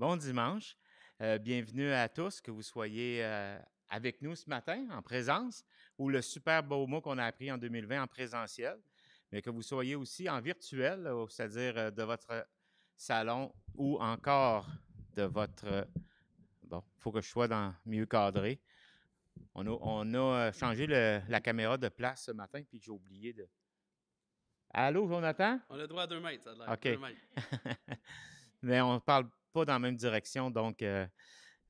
Bon dimanche. Euh, bienvenue à tous, que vous soyez euh, avec nous ce matin en présence ou le super beau mot qu'on a appris en 2020 en présentiel, mais que vous soyez aussi en virtuel, c'est-à-dire euh, de votre salon ou encore de votre... Bon, il faut que je sois dans, mieux cadré. On a, changé la caméra de place ce matin, puis j'ai oublié de... Allô, Jonathan? On a droit à deux mètres, ça OK. mais on parle pas dans la même direction. Donc, euh,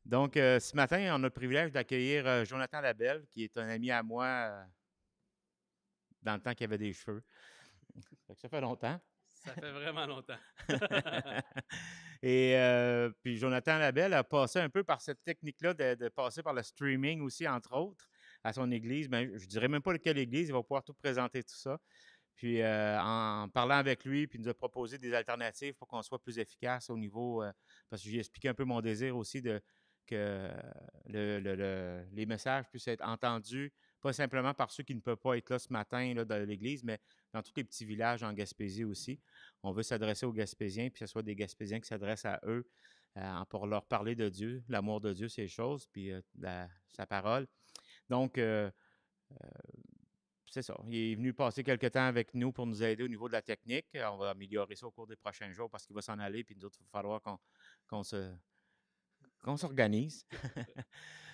donc euh, ce matin, on a le privilège d'accueillir euh, Jonathan Labelle, qui est un ami à moi dans le temps qu'il avait des cheveux. ça fait longtemps. Ça fait vraiment longtemps. Et puis Jonathan Labelle a passé un peu par cette technique-là de, passer par le streaming aussi, entre autres, à son église. Ben, je ne dirais même pas quelle église, il va pouvoir tout présenter tout ça. Puis euh, en parlant avec lui, puis il nous a proposé des alternatives pour qu'on soit plus efficace au niveau, euh, parce que j'ai expliqué un peu mon désir aussi de que euh, les messages puissent être entendus, pas simplement par ceux qui ne peuvent pas être là ce matin là, dans l'Église, mais dans tous les petits villages en Gaspésie aussi. On veut s'adresser aux Gaspésiens, puis que ce soit des Gaspésiens qui s'adressent à eux pour leur parler de Dieu, l'amour de Dieu, ces choses, puis sa parole. Donc, c'est ça. Il est venu passer quelques temps avec nous pour nous aider au niveau de la technique. On va améliorer ça au cours des prochains jours parce qu'il va s'en aller, puis nous il va falloir qu'on se s'organise.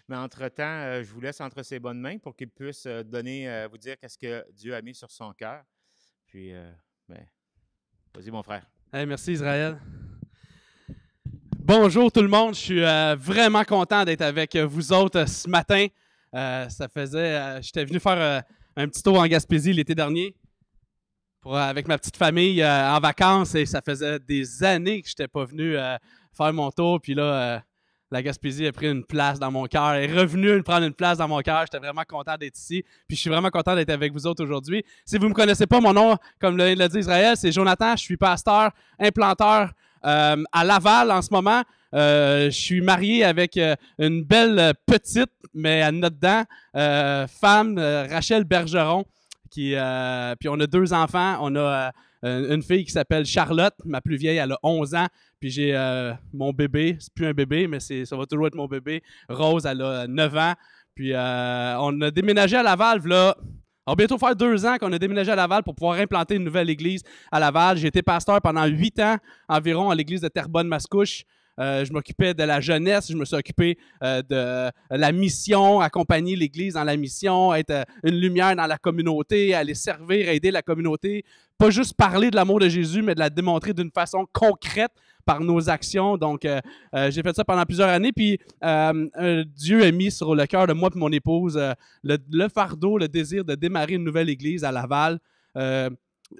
Mais entre-temps, euh, je vous laisse entre ses bonnes mains pour qu'il puisse euh, donner, euh, vous dire qu'est-ce que Dieu a mis sur son cœur. Puis, mais ben, vas-y, mon frère. merci, Israël. Bonjour tout le monde, je suis vraiment content d'être avec vous autres ce matin. ça faisait, j'étais venu faire un petit tour en Gaspésie l'été dernier euh, avec ma petite famille euh, en vacances et ça faisait des années que je n'étais pas venu euh, faire mon tour. Puis là, la Gaspésie a pris une place dans mon cœur, est revenue prendre une place dans mon cœur. J'étais vraiment content d'être ici. Puis je suis vraiment content d'être avec vous autres aujourd'hui. Si vous ne me connaissez pas, mon nom, comme le, dit Israël, c'est Jonathan. Je suis pasteur, implanteur à Laval en ce moment. Euh, je suis marié avec euh, une belle euh, petite, mais à notre dent, femme, Rachel Bergeron. puis on a deux enfants. On a une fille qui s'appelle Charlotte, ma plus vieille, elle a 11 ans. Puis j'ai mon bébé, c'est plus un bébé, mais ça va toujours être mon bébé. Rose, elle a 9 ans. Puis on a déménagé à Laval, là. On va bientôt faire deux ans qu'on a déménagé à Laval pour pouvoir implanter une nouvelle église à Laval. J'ai été pasteur pendant huit ans environ à l'église de Terrebonne-Mascouche. Euh, je m'occupais de la jeunesse, je me suis occupé euh, de la mission, accompagner l'Église dans la mission, être euh, une lumière dans la communauté, aller servir, aider la communauté. Pas juste parler de l'amour de Jésus, mais de la démontrer d'une façon concrète par nos actions. Donc, euh, j'ai fait ça pendant plusieurs années. Puis, euh, Dieu a mis sur le cœur de moi et mon épouse le, le, fardeau, le désir de démarrer une nouvelle église à Laval.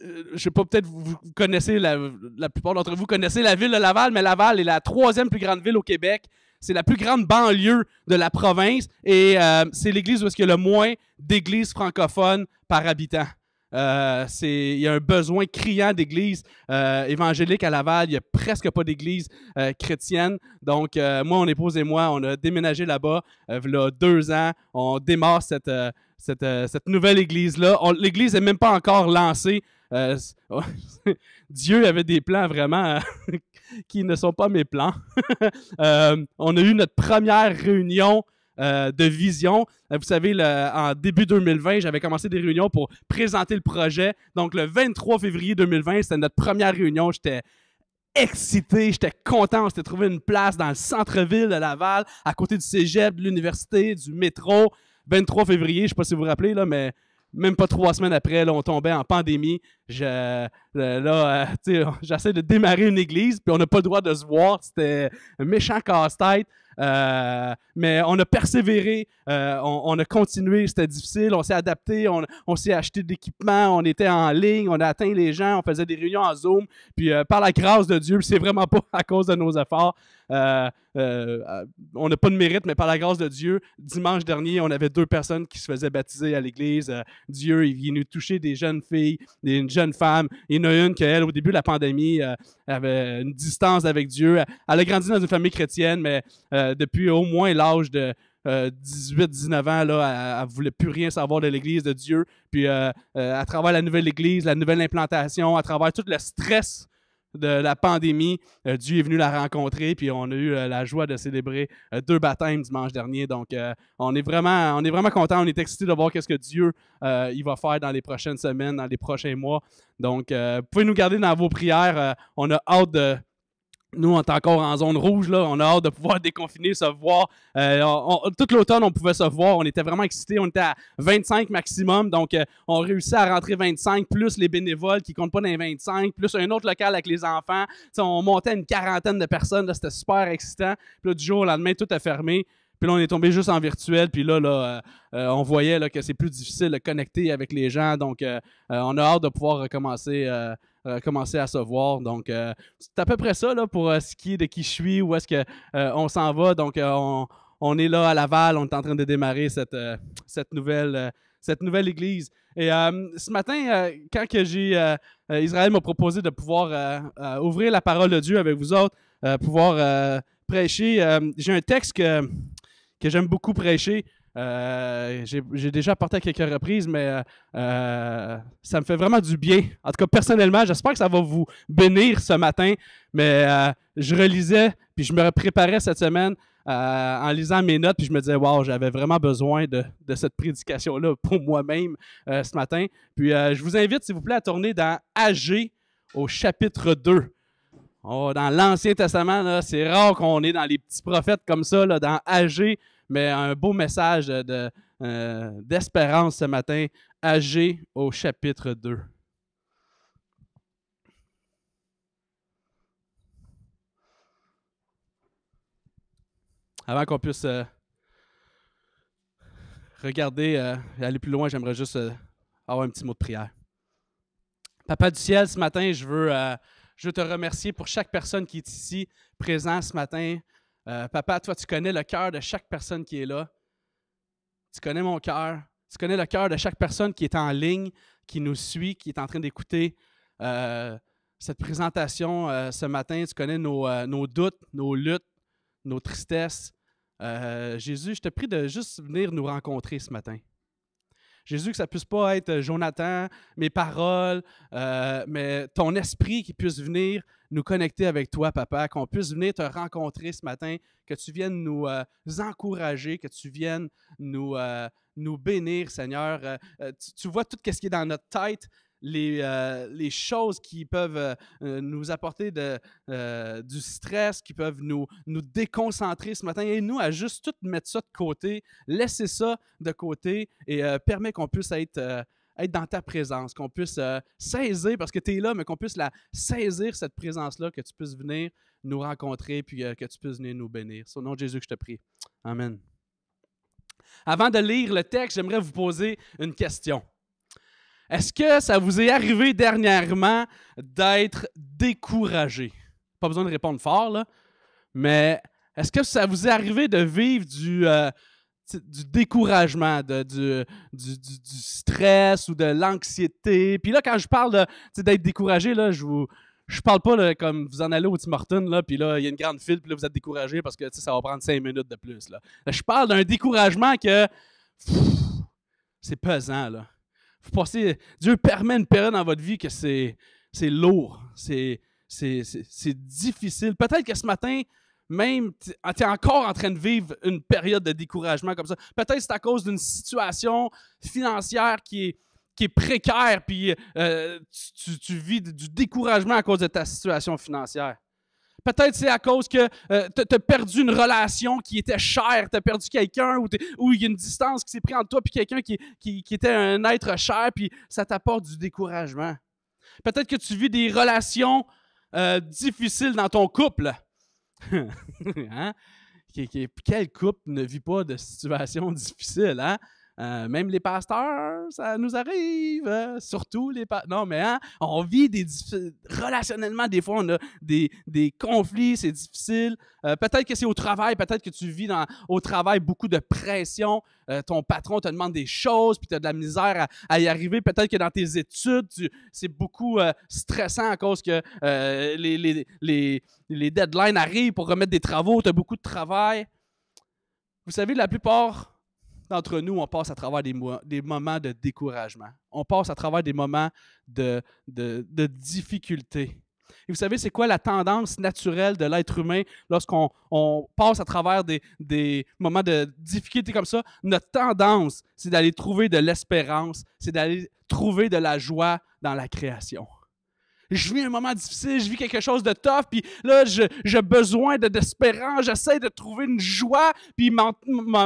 Euh, je sais pas, peut-être vous connaissez, la, plupart d'entre vous connaissez la ville de Laval, mais Laval est la troisième plus grande ville au Québec. C'est la plus grande banlieue de la province et euh, c'est l'église où il y a le moins d'églises francophones par habitant. Euh, il y a un besoin criant d'églises évangéliques à Laval. Il n'y a presque pas d'église chrétienne. Donc, moi, mon épouse et moi, on a déménagé là-bas il y a deux ans. On démarre cette, cette nouvelle église-là. L'église n'est même pas encore lancée. Euh, Dieu avait des plans vraiment euh, qui ne sont pas mes plans. Euh, on a eu notre première réunion de vision. vous savez, en début 2020, j'avais commencé des réunions pour présenter le projet. Donc, le 23 février 2020, c'était notre première réunion. J'étais excité, j'étais content. On s'était trouvé une place dans le centre-ville de Laval, à côté du cégep, de l'université, du métro. 23 février, je ne sais pas si vous vous rappelez, là, mais même pas trois semaines après, là, on tombait en pandémie. là, euh, j'essaie de démarrer une église, puis on n'a pas le droit de se voir. C'était un méchant casse-tête. Euh, mais on a persévéré, euh, on, a continué, c'était difficile, on s'est adapté, on, s'est acheté de l'équipement, on était en ligne, on a atteint les gens, on faisait des réunions en Zoom, puis par la grâce de Dieu, c'est vraiment pas à cause de nos efforts, euh, on n'a pas de mérite, mais par la grâce de Dieu, dimanche dernier, on avait deux personnes qui se faisaient baptiser à l'église. Euh, Dieu, il vient nous toucher des jeunes filles, une jeune femme. Il y en a une qui, au début de la pandémie, euh, avait une distance avec Dieu. Elle a grandi dans une famille chrétienne, mais depuis au moins l'âge de, 18, 19 ans, là, elle, ne voulait plus rien savoir de l'Église de Dieu. Puis à travers la nouvelle Église, la nouvelle implantation, à travers tout le stress de la pandémie, euh, Dieu est venu la rencontrer, puis on a eu euh, la joie de célébrer euh, deux baptêmes dimanche dernier. Donc, on est vraiment, on est vraiment content, on est excité de voir qu'est-ce que Dieu il va faire dans les prochaines semaines, dans les prochains mois. Donc, vous pouvez nous garder dans vos prières. on a hâte de nous, on est encore en zone rouge, là. On a hâte de pouvoir déconfiner, se voir. Euh, tout toute l'automne, on pouvait se voir. On était vraiment excités. On était à 25 maximum. Donc, euh, on réussit à rentrer 25, plus les bénévoles qui comptent pas dans les 25, plus un autre local avec les enfants. on montait une quarantaine de personnes. C'était super excitant. Puis du jour au lendemain, tout a fermé. Puis là, on est tombé juste en virtuel. Puis là, euh, on voyait là, que c'est plus difficile de connecter avec les gens. Donc, on a hâte de pouvoir recommencer euh, commencer à se voir. Donc, euh, c'est à peu près ça pour euh, ce qui est de qui je suis, où est-ce qu'on s'en va. Donc, on, est là à Laval, on est en train de démarrer cette, cette nouvelle cette nouvelle église. Et ce matin, quand que j'ai, Israël m'a proposé de pouvoir ouvrir la parole de Dieu avec vous autres, pouvoir prêcher, j'ai un texte que j'aime beaucoup prêcher. Euh, j'ai déjà apporté à quelques reprises, mais euh, euh, ça me fait vraiment du bien. En tout cas, personnellement, j'espère que ça va vous bénir ce matin. Mais je relisais, puis je me préparais cette semaine en lisant mes notes, puis je me disais, wow, j'avais vraiment besoin de, cette prédication-là pour moi-même ce matin. Puis je vous invite, s'il vous plaît, à tourner dans AG au chapitre 2. dans l'Ancien Testament, c'est rare qu'on ait dans les petits prophètes comme ça, là, dans AG mais un beau message euh, d'espérance ce matin, âgé au chapitre 2. Avant qu'on puisse euh, regarder et euh, aller plus loin, j'aimerais juste avoir un petit mot de prière. Papa du ciel, ce matin, je veux, je veux te remercier pour chaque personne qui est ici, présent ce matin. Euh, papa, toi, tu connais le cœur de chaque personne qui est là. Tu connais mon cœur. Tu connais le cœur de chaque personne qui est en ligne, qui nous suit, qui est en train d'écouter euh, cette présentation euh, ce matin. Tu connais nos, nos, doutes, nos luttes, nos tristesses. Jésus, je te prie de juste venir nous rencontrer ce matin. Jésus, que ça puisse pas être euh, Jonathan, mes paroles, euh, mais ton esprit qui puisse venir nous connecter avec toi, papa, qu'on puisse venir te rencontrer ce matin, que tu viennes nous, euh, encourager, que tu viennes nous, nous bénir, Seigneur. Tu, tu, vois tout ce qui est dans notre tête, euh, les, choses qui peuvent euh, euh, nous apporter du stress, qui peuvent nous, déconcentrer ce matin. Et nous, à juste tout mettre ça de côté, laisser ça de côté et permet qu'on puisse être dans ta présence, qu'on puisse saisir, parce que tu es là, mais qu'on puisse la saisir, cette présence-là, que tu puisses venir nous rencontrer, puis que tu puisses venir nous bénir. C'est au nom de Jésus que je te prie. Amen. Avant de lire le texte, j'aimerais vous poser une question. Est-ce que ça vous est arrivé dernièrement d'être découragé? Pas besoin de répondre fort, là. Mais est-ce que ça vous est arrivé de vivre du, euh, découragement, du, stress ou de l'anxiété? Puis là, quand je parle d'être découragé, là, je vous. Je parle pas comme vous en allez au Tim Hortons, là, puis là, il y a une grande file, puis là, vous êtes découragé parce que ça va prendre cinq minutes de plus. Là. je parle d'un découragement que. C'est pesant, là. Vous Dieu permet une période dans votre vie que c'est lourd, c'est difficile. Peut-être que ce matin, même, tu ah, es encore en train de vivre une période de découragement comme ça. Peut-être c'est à cause d'une situation financière qui est, qui est précaire, puis euh, tu, vis du découragement à cause de ta situation financière peut-être c'est à cause que euh, tu as perdu une relation qui était chère, tu as perdu quelqu'un ou il y a une distance qui s'est prise entre toi puis quelqu'un qui, était un être cher, puis ça t'apporte du découragement. Peut-être que tu vis des relations euh, difficiles dans ton couple. Hein? Quel couple ne vit pas de situations difficile, hein? Euh, même les pasteurs, ça nous arrive. Hein. surtout les pasteurs. Non, mais hein, on vit des relationnellement, des fois, on a des, conflits, c'est difficile. Euh, peut-être que c'est au travail, peut-être que tu vis au travail beaucoup de pression. Euh, ton patron te demande des choses, puis tu as de la misère à, y arriver. Peut-être que dans tes études, c'est beaucoup stressant à cause que les, les, les, les deadlines arrivent pour remettre des travaux, tu as beaucoup de travail. Vous savez, la plupart d'entre nous, on passe à travers des, moments de découragement. On passe à travers des moments de, difficulté. Et vous savez, c'est quoi la tendance naturelle de l'être humain lorsqu'on passe à travers des, des, moments de difficulté comme ça? Notre tendance, c'est d'aller trouver de l'espérance, c'est d'aller trouver de la joie dans la création. Je vis un moment difficile, je vis quelque chose de tough, puis là, j'ai besoin de d'espérance, j'essaie de trouver une joie, puis ma,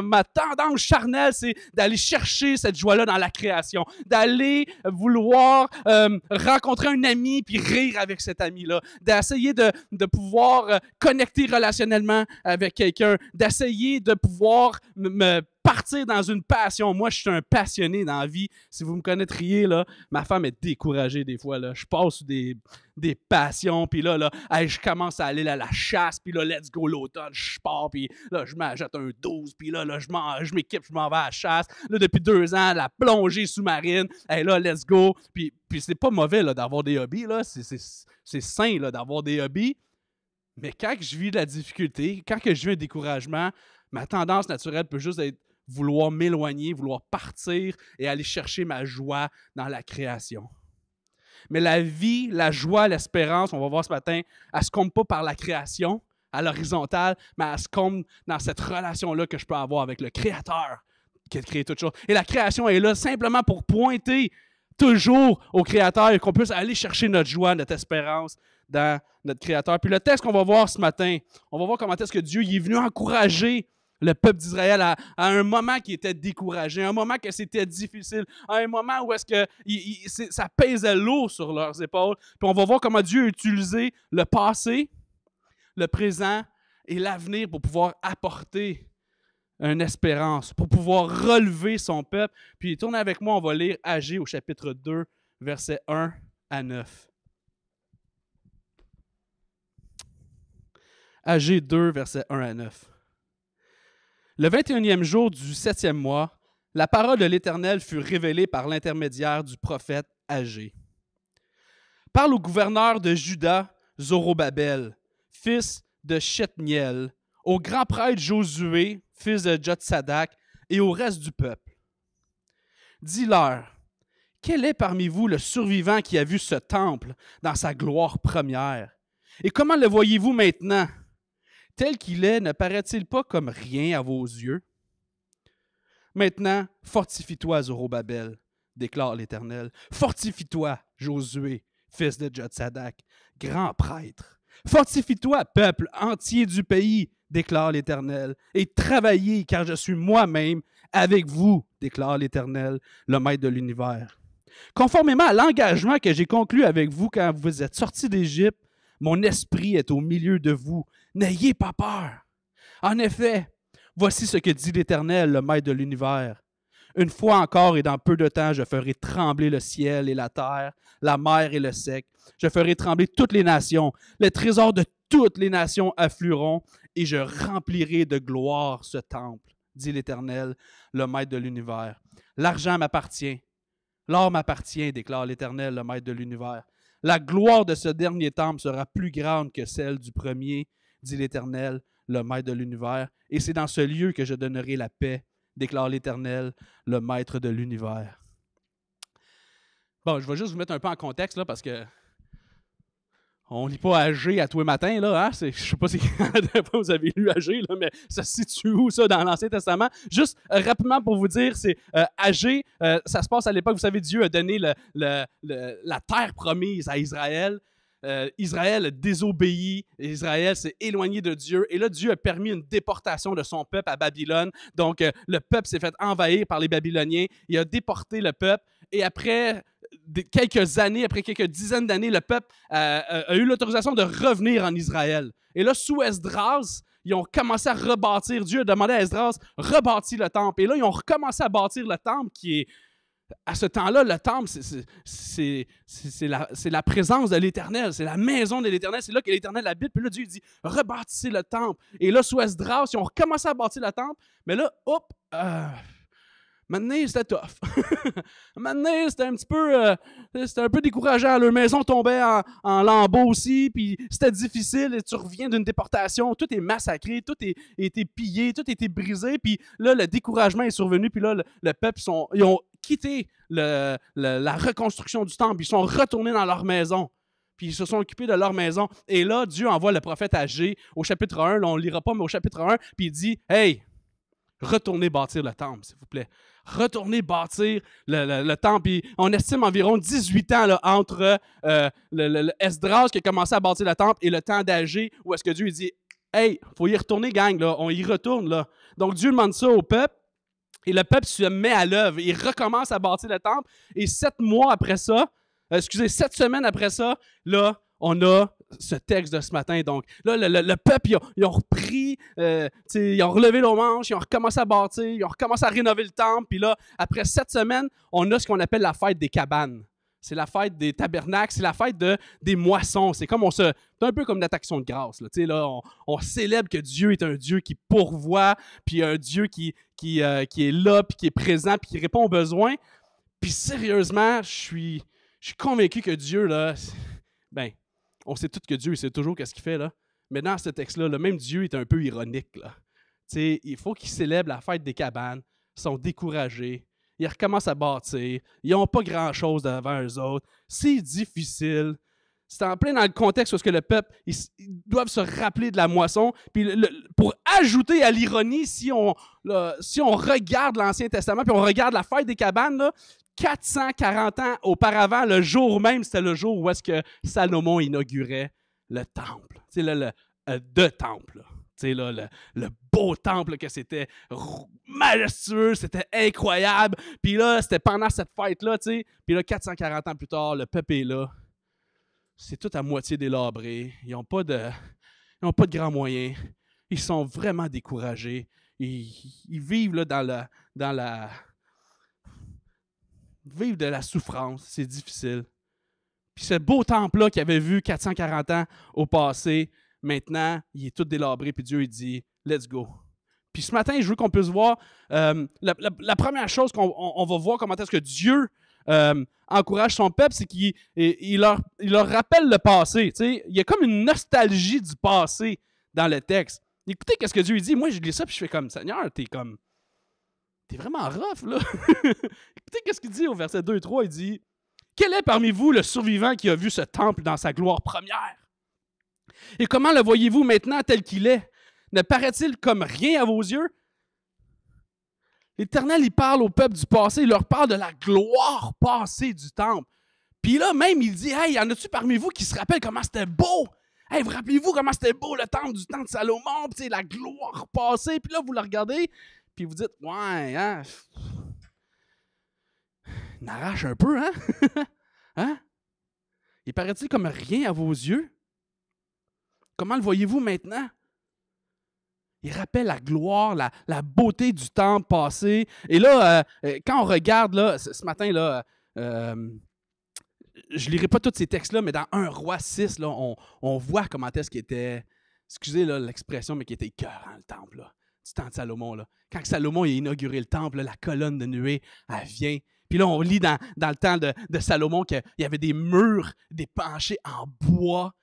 ma, tendance charnelle, c'est d'aller chercher cette joie-là dans la création, d'aller vouloir euh, rencontrer un ami, puis rire avec cet ami-là, d'essayer de, de, pouvoir euh, connecter relationnellement avec quelqu'un, d'essayer de pouvoir me partir dans une passion. Moi, je suis un passionné dans la vie. Si vous me connaîtriez, là, ma femme est découragée des fois. Là. Je passe des, des passions, puis là, là je commence à aller à la chasse, puis là, let's go l'automne, je pars, puis là, je m'achète un 12, puis là, là je m'équipe, je m'en vais à la chasse. Là, depuis deux ans, la plongée sous-marine, et là, let's go. Puis, puis c'est pas mauvais d'avoir des hobbies, là. c'est sain d'avoir des hobbies. Mais quand je vis de la difficulté, quand je vis un découragement, ma tendance naturelle peut juste être vouloir m'éloigner, vouloir partir et aller chercher ma joie dans la création. Mais la vie, la joie, l'espérance, on va voir ce matin, elle ne se compte pas par la création à l'horizontale, mais elle se compte dans cette relation-là que je peux avoir avec le Créateur qui a créé toute choses. Et la création est là simplement pour pointer toujours au Créateur et qu'on puisse aller chercher notre joie, notre espérance dans notre Créateur. Puis le texte qu'on va voir ce matin, on va voir comment est-ce que Dieu est venu encourager le peuple d'Israël à, un moment qui était découragé, un moment que c'était difficile, à un moment où est-ce que ça pesait l'eau sur leurs épaules. Puis on va voir comment Dieu a utilisé le passé, le présent et l'avenir pour pouvoir apporter une espérance, pour pouvoir relever son peuple. Puis tournez avec moi, on va lire Agé au chapitre 2, versets 1 à 9. Agé 2, versets 1 à 9. Le 21e jour du septième mois, la parole de l'Éternel fut révélée par l'intermédiaire du prophète Agé. Parle au gouverneur de Juda, Zorobabel, fils de Chetniel, au grand prêtre Josué, fils de Jotsadak, et au reste du peuple. Dis-leur, quel est parmi vous le survivant qui a vu ce temple dans sa gloire première? Et comment le voyez-vous maintenant? tel qu'il est, ne paraît-il pas comme rien à vos yeux? Maintenant, fortifie-toi, Zorobabel, déclare l'Éternel. Fortifie-toi, Josué, fils de Jotsadak, grand prêtre. Fortifie-toi, peuple entier du pays, déclare l'Éternel, et travaillez, car je suis moi-même avec vous, déclare l'Éternel, le Maître de l'univers. Conformément à l'engagement que j'ai conclu avec vous quand vous êtes sortis d'Égypte, mon esprit est au milieu de vous N'ayez pas peur. En effet, voici ce que dit l'Éternel, le Maître de l'univers. Une fois encore et dans peu de temps, je ferai trembler le ciel et la terre, la mer et le sec. Je ferai trembler toutes les nations. Les trésors de toutes les nations afflueront et je remplirai de gloire ce temple, dit l'Éternel, le Maître de l'univers. L'argent m'appartient. L'or m'appartient, déclare l'Éternel, le Maître de l'univers. La gloire de ce dernier temple sera plus grande que celle du premier, dit l'Éternel, le Maître de l'univers, et c'est dans ce lieu que je donnerai la paix, déclare l'Éternel, le Maître de l'univers. Bon, je vais juste vous mettre un peu en contexte, là, parce que on lit pas âgé à tous les matins, là, hein? Je sais pas si vous avez lu âgé », mais ça se situe où, ça, dans l'Ancien Testament? Juste euh, rapidement pour vous dire, c'est âgé, euh, euh, ça se passe à l'époque, vous savez, Dieu a donné la terre promise à Israël, euh, Israël a désobéi, Israël s'est éloigné de Dieu, et là, Dieu a permis une déportation de son peuple à Babylone. Donc, euh, le peuple s'est fait envahir par les Babyloniens, il a déporté le peuple, et après quelques années, après quelques dizaines d'années, le peuple euh, a eu l'autorisation de revenir en Israël. Et là, sous Esdras, ils ont commencé à rebâtir. Dieu a demandé à Esdras, rebâtis le temple. Et là, ils ont recommencé à bâtir le temple qui est à ce temps-là, le temple, c'est la, la, présence de l'Éternel, c'est la maison de l'Éternel, c'est là que l'Éternel habite. Puis là, Dieu dit, rebâtissez le temple. Et là, sous Esdras, ils ont recommencé à bâtir le temple, mais là, hop, euh, maintenant, c'était tough. maintenant, c'était un petit peu, euh, c'était un peu décourageant. Leur maison tombait en, en lambeaux aussi, puis c'était difficile. Et tu reviens d'une déportation, tout est massacré, tout est été pillé, tout a été brisé. Puis là, le découragement est survenu, puis là, le, peuple, sont, ils ont quitté le, la reconstruction du temple. Ils sont retournés dans leur maison. Puis ils se sont occupés de leur maison. Et là, Dieu envoie le prophète Agé au chapitre 1. on ne lira pas, mais au chapitre 1. Puis il dit Hey, retournez bâtir le temple, s'il vous plaît. Retournez bâtir le, temple. on estime environ 18 ans entre euh, le, Esdras qui a commencé à bâtir le temple et le temps d'Agé où est-ce que Dieu dit Hey, faut y retourner, gang, on y retourne. là. Donc Dieu demande ça au peuple. Et le peuple se met à l'œuvre. Il recommence à bâtir le temple. Et sept mois après ça, euh, excusez, sept semaines après ça, là, on a ce texte de ce matin. Donc, là, le, peuple, ils ont, repris, euh, ils ont relevé leurs manches, ils ont recommencé à bâtir, ils ont recommencé à rénover le temple. Puis là, après sept semaines, on a ce qu'on appelle la fête des cabanes. C'est la fête des tabernacles, c'est la fête de, des moissons. C'est comme on se. un peu comme une action de grâce. Là. Là, on, on, célèbre que Dieu est un Dieu qui pourvoit, puis un Dieu qui, euh, qui, est là, puis qui est présent, puis qui répond aux besoins. Puis sérieusement, je suis, je suis convaincu que Dieu, là, ben, on sait tout que Dieu, il sait toujours qu'est-ce qu'il fait, là. Mais dans ce texte-là, le même Dieu est un peu ironique, là. sais il faut qu'ils célèbrent la fête des cabanes, ils sont découragés, ils recommencent à bâtir, ils n'ont pas grand-chose devant eux autres, c'est difficile, c'est en plein dans le contexte où ce que le peuple, ils, doivent se rappeler de la moisson. Puis pour ajouter à l'ironie, si on, si on regarde l'Ancien Testament, puis on regarde la fête des cabanes, 440 ans auparavant, le jour même, c'était le jour où est-ce que Salomon inaugurait le temple. Tu sais, le, euh, deux temples. Tu sais, là, le, beau temple que c'était majestueux, c'était incroyable. Puis là, c'était pendant cette fête-là, tu Puis là, 440 ans plus tard, le peuple est là c'est tout à moitié délabré. Ils n'ont pas de, pas de grands moyens. Ils sont vraiment découragés. Ils, vivent là, dans la, dans la, vivent de la souffrance. C'est difficile. Puis ce beau temple-là qu'ils avaient vu 440 ans au passé, maintenant, il est tout délabré. Puis Dieu, il dit, let's go. Puis ce matin, je veux qu'on puisse voir euh, la, première chose qu'on va voir comment est-ce que Dieu euh, encourage son peuple, c'est qu'il il leur, rappelle le passé. Il y a comme une nostalgie du passé dans le texte. Écoutez qu'est-ce que Dieu dit. Moi, je lis ça, puis je fais comme, Seigneur, t'es comme... T'es vraiment rough, là. Écoutez qu'est-ce qu'il dit au verset 2-3. Il dit, « Quel est parmi vous le survivant qui a vu ce temple dans sa gloire première? Et comment le voyez-vous maintenant tel qu'il est? Ne paraît-il comme rien à vos yeux? L'Éternel, il parle au peuple du passé, il leur parle de la gloire passée du temple. Puis là, même, il dit Hey, y en a-tu parmi vous qui se rappellent comment c'était beau Hey, vous rappelez-vous comment c'était beau le temple du temps de Salomon, puis la gloire passée. Puis là, vous le regardez, puis vous dites Ouais, hein N'arrache un peu, hein Hein Il paraît-il comme rien à vos yeux Comment le voyez-vous maintenant il rappelle la gloire, la, beauté du temps passé. Et là, euh, euh, quand on regarde, là, ce matin, là, euh, je ne lirai pas tous ces textes-là, mais dans 1 roi 6, là, on, voit comment est-ce qu'il était, excusez l'expression, mais qui était cœur dans le temple, du temps de Salomon. Quand Salomon a inauguré le temple, la colonne de nuée, elle vient. Puis là, on lit dans, le temps de, de Salomon qu'il y avait des murs, des penchés en bois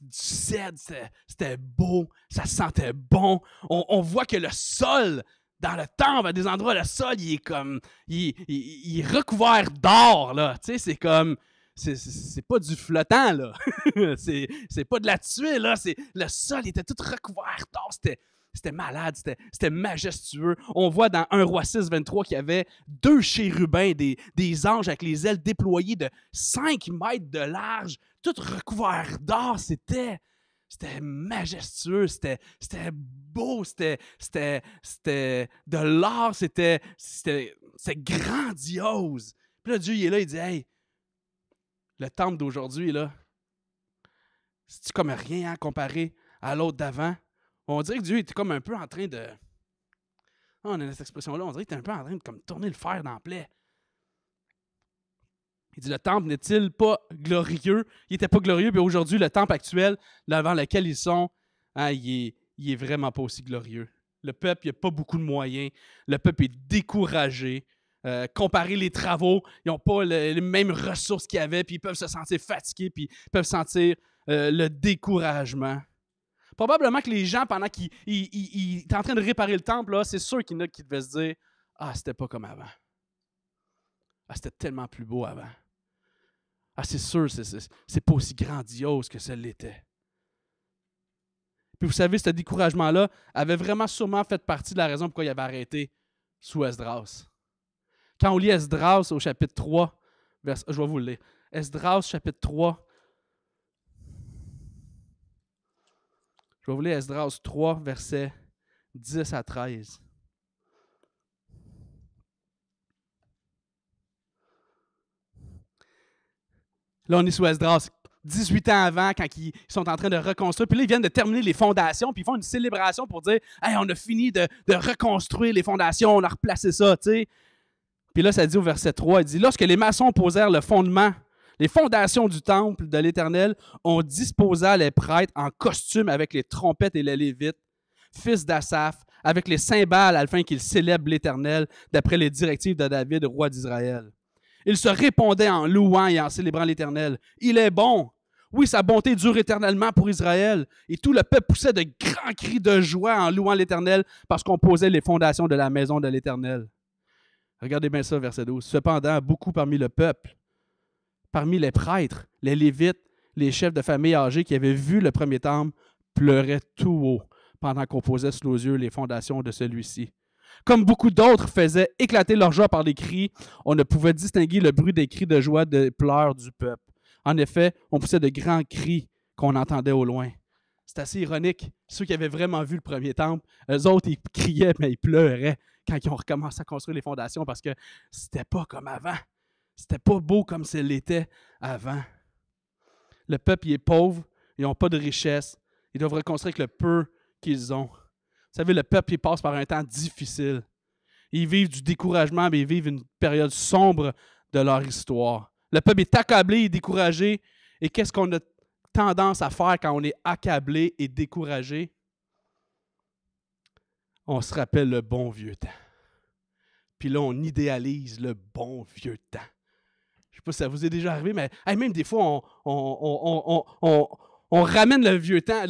du cèdre, c'était beau, ça sentait bon. On, voit que le sol, dans le temple, à des endroits, le sol, il est comme. Il, recouvert d'or, là. Tu sais, c'est comme. C'est pas du flottant, là. c'est pas de la tuile, là. Le sol, était tout recouvert d'or. C'était. malade, c'était majestueux. On voit dans 1 roi 6, 23 qu'il y avait deux chérubins, des, des, anges avec les ailes déployées de 5 mètres de large, tout recouvert d'or. C'était c'était majestueux, c'était, c'était beau, c'était, c'était, c'était de l'or, c'était, c'était, grandiose. Puis là, Dieu, il est là, il dit Hey, le temple d'aujourd'hui, là, cest comme rien hein, comparé à l'autre d'avant On dirait que Dieu était comme un peu en train de. Ah, on a cette expression-là, on dirait qu'il était un peu en train de comme, tourner le fer dans la plaie. Il dit Le temple n'est-il pas glorieux Il n'était pas glorieux, puis aujourd'hui, le temple actuel, devant lequel ils sont, hein, il, n'est vraiment pas aussi glorieux. Le peuple, il pas beaucoup de moyens. Le peuple est découragé. Euh, comparer les travaux, ils n'ont pas les mêmes ressources qu'ils avaient, puis ils peuvent se sentir fatigués, puis ils peuvent sentir euh, le découragement. Probablement que les gens, pendant qu'ils étaient en train de réparer le temple, c'est sûr qu'il y en a qui devaient se dire Ah, c'était pas comme avant. Ah, c'était tellement plus beau avant. Ah, c'est sûr, c'est pas aussi grandiose que ça l'était. Puis vous savez, ce découragement-là avait vraiment sûrement fait partie de la raison pourquoi il avait arrêté sous Esdras. Quand on lit Esdras au chapitre 3, je vais vous le lire. Esdras, chapitre 3. Je vais vous lire Esdras 3, versets 10 à 13. Là, on est sous Esdras. 18 ans avant, quand ils sont en train de reconstruire. Puis là, ils viennent de terminer les fondations, puis ils font une célébration pour dire Hey, on a fini de, de reconstruire les fondations, on a replacé ça, tu sais. Puis là, ça dit au verset 3, il dit Lorsque les maçons posèrent le fondement, les fondations du temple de l'Éternel, on disposa les prêtres en costume avec les trompettes et les lévites, fils d'Asaph, avec les cymbales, afin qu'ils célèbrent l'Éternel, d'après les directives de David, roi d'Israël. Il se répondait en louant et en célébrant l'Éternel. Il est bon. Oui, sa bonté dure éternellement pour Israël. Et tout le peuple poussait de grands cris de joie en louant l'Éternel parce qu'on posait les fondations de la maison de l'Éternel. Regardez bien ça, verset 12. Cependant, beaucoup parmi le peuple, parmi les prêtres, les lévites, les chefs de famille âgés qui avaient vu le premier temple, pleuraient tout haut pendant qu'on posait sous nos yeux les fondations de celui-ci. Comme beaucoup d'autres faisaient éclater leur joie par des cris, on ne pouvait distinguer le bruit des cris de joie des pleurs du peuple. En effet, on poussait de grands cris qu'on entendait au loin. C'est assez ironique. Ceux qui avaient vraiment vu le premier temple, eux autres, ils criaient, mais ils pleuraient quand ils ont recommencé à construire les fondations parce que c'était pas comme avant. C'était pas beau comme l'était avant. Le peuple il est pauvre, ils n'ont pas de richesse. Ils doivent reconstruire avec le peu qu'ils ont. Vous savez, le peuple, il passe par un temps difficile. Ils vivent du découragement, mais ils vivent une période sombre de leur histoire. Le peuple est accablé et découragé. Et qu'est-ce qu'on a tendance à faire quand on est accablé et découragé? On se rappelle le bon vieux temps. Puis là, on idéalise le bon vieux temps. Je ne sais pas si ça vous est déjà arrivé, mais même des fois, on, on ramène le vieux temps,